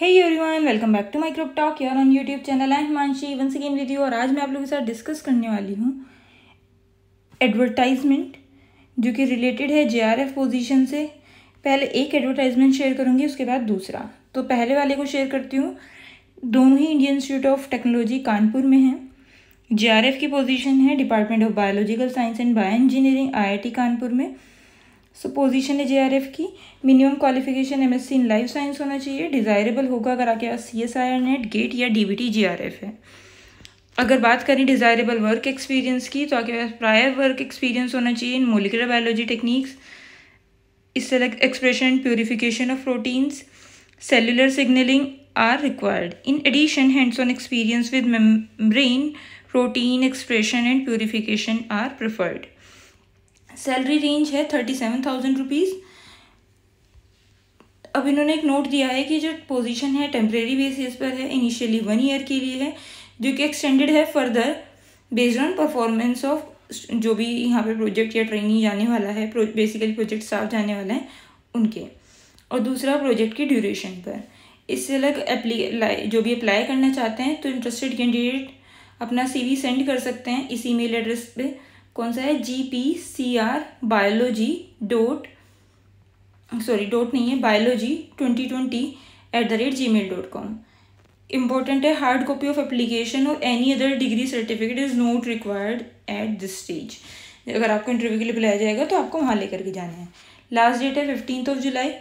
है everyone, welcome back to my Group talk here on YouTube channel and Manshi once again with और आज मैं आप लोगों के साथ डिस्कस करने वाली हूँ एडवर्टाइजमेंट जो कि रिलेटेड है जे आर एफ पोजिशन से पहले एक एडवर्टाइजमेंट शेयर करूँगी उसके बाद दूसरा तो पहले वाले को शेयर करती हूँ दोनों ही Indian institute of technology Kanpur में है जे आर एफ की पोजिशन है department of biological science and bio engineering I I T Kanpur में सो पोजीशन है एफ की minimum qualification C in life science होना चाहिए डिज़ायरेबल होगा अगर आपके पास C S I R NET GATE या आर एफ है अगर बात करें डिज़ायरेबल वर्क एक्सपीरियंस की तो आपके पास प्रायर वर्क एक्सपीरियंस होना चाहिए इन मोलिकुलर बायोलॉजी टेक्निक्स इस expression and purification of proteins cellular signalling are required in addition hands on experience with membrane protein expression and purification are preferred salary range है thirty seven thousand rupees अब इन्होंने एक note दिया है कि जो position है टेम्प्रेरी बेसिस पर है इनिशियली वन ईयर के लिए है जो कि एक्सटेंडेड है further based on performance of जो भी यहाँ पे प्रोजेक्ट या ट्रेनिंग जाने वाला है प्रो, बेसिकली प्रोजेक्ट स्टाफ जाने वाला है उनके और दूसरा प्रोजेक्ट की ड्यूरेशन पर इससे अलग अप्लाई जो भी अप्लाई करना चाहते हैं तो इंटरेस्टेड कैंडिडेट अपना सीवी सेंड कर सकते हैं इस ईमेल एड्रेस पे कौन सा है G P C R biology dot sorry dot नहीं है biology twenty twenty at the rate gmail dot com important है हार्ड कॉपी ऑफ एप्लीकेशन और any other degree certificate is not required at this stage अगर आपको interview के लिए बुलाया जाएगा तो आपको वहाँ लेकर के जाना है लास्ट डेट है fifteenth of July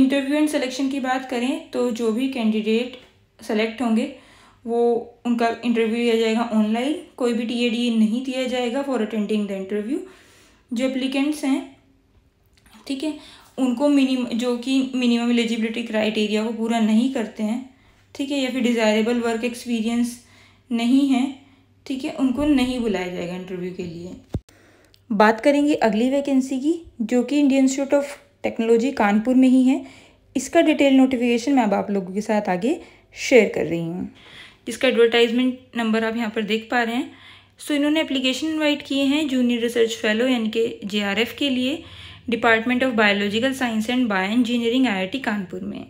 interview and selection की बात करें तो जो भी कैंडिडेट सेलेक्ट होंगे वो उनका इंटरव्यू लिया जाएगा ऑनलाइन कोई भी टी ए डी नहीं दिया जाएगा फॉर अटेंडिंग द इंटरव्यू जो एप्लीकेंट्स हैं ठीक है उनको मिनिम जो कि मिनिमम एलिजिबिलिटी क्राइटेरिया को पूरा नहीं करते हैं ठीक है या फिर डिज़ायरेबल वर्क एक्सपीरियंस नहीं है ठीक है उनको नहीं बुलाया जाएगा इंटरव्यू के लिए बात करेंगे अगली वैकेंसी की जो कि Indian institute of technology Kanpur में ही है इसका डिटेल नोटिफिकेशन मैं अब आप लोगों के साथ आगे शेयर कर रही हूँ जिसका एडवर्टाइजमेंट नंबर आप यहाँ पर देख पा रहे हैं सो so, इन्होंने एप्लीकेशन इनवाइट किए हैं जूनियर रिसर्च फेलो यानी कि जे के लिए department of biological science and bio engineering I Kanpur में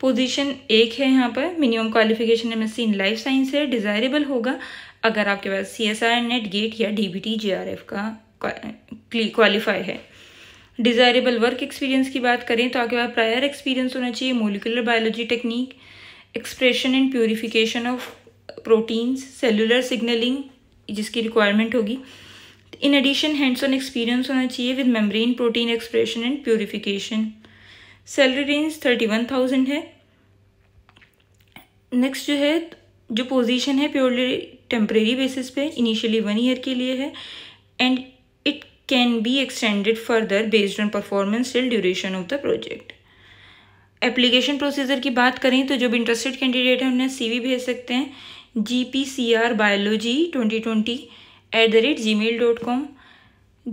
पोजीशन एक है यहाँ पर minimum qualification M S in life science है डिज़ायरेबल होगा अगर आपके पास C S R NET GATE या D B T J R F का क्वालिफाई है डिज़ायरेबल वर्क एक्सपीरियंस की बात करें तो आपके पास प्रायर एक्सपीरियंस होना चाहिए molecular biology technique expression and purification of proteins cellular signalling जिसकी रिक्वायरमेंट होगी in addition hands on experience होना चाहिए with membrane protein expression and purification salary range thirty one thousand है नेक्स्ट जो है जो पोजीशन है प्योरली टेम्परेरी बेसिस पे इनिशियली वन ईयर के लिए है and it can be extended further based on performance till duration of the project application procedure की बात करें तो जो भी इंटरेस्टेड कैंडिडेट हैं उन्हें सी भेज सकते हैं G P C R biology twenty twenty at the rate gmail dot com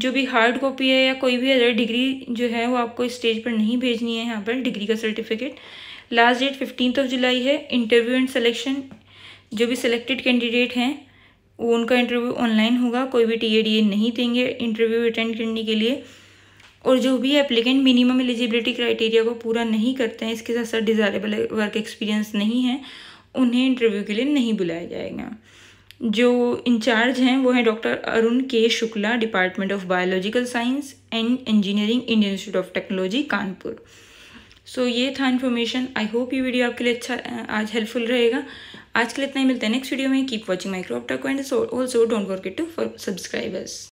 जो भी हार्ड कॉपी है या कोई भी अदर डिग्री जो है वो आपको स्टेज पर नहीं भेजनी है यहाँ पर डिग्री का certificate last date fifteen of July है इंटरव्यू एंड सिलेक्शन जो भी सिलेक्टेड कैंडिडेट हैं वो उनका इंटरव्यू ऑनलाइन होगा कोई भी टी नहीं देंगे इंटरव्यू अटेंड करने के लिए और जो भी एप्लीकेंट मिनिमम एलिजिबिलिटी क्राइटेरिया को पूरा नहीं करते हैं इसके साथ साथ डिज़ायरेबल वर्क एक्सपीरियंस नहीं है उन्हें इंटरव्यू के लिए नहीं बुलाया जाएगा जो इंचार्ज हैं वो हैं doctor Arun K Shukla department of biological science and engineering Indian institute of technology Kanpur so ये था इन्फॉर्मेशन आई होप ये वीडियो आपके लिए अच्छा आज हेल्पफुल रहेगा आज के लिए इतना ही मिलता है नेक्स्ट वीडियो में कीप वॉचिंग माइक्रो ऑप्टा and also don't forget to for subscribers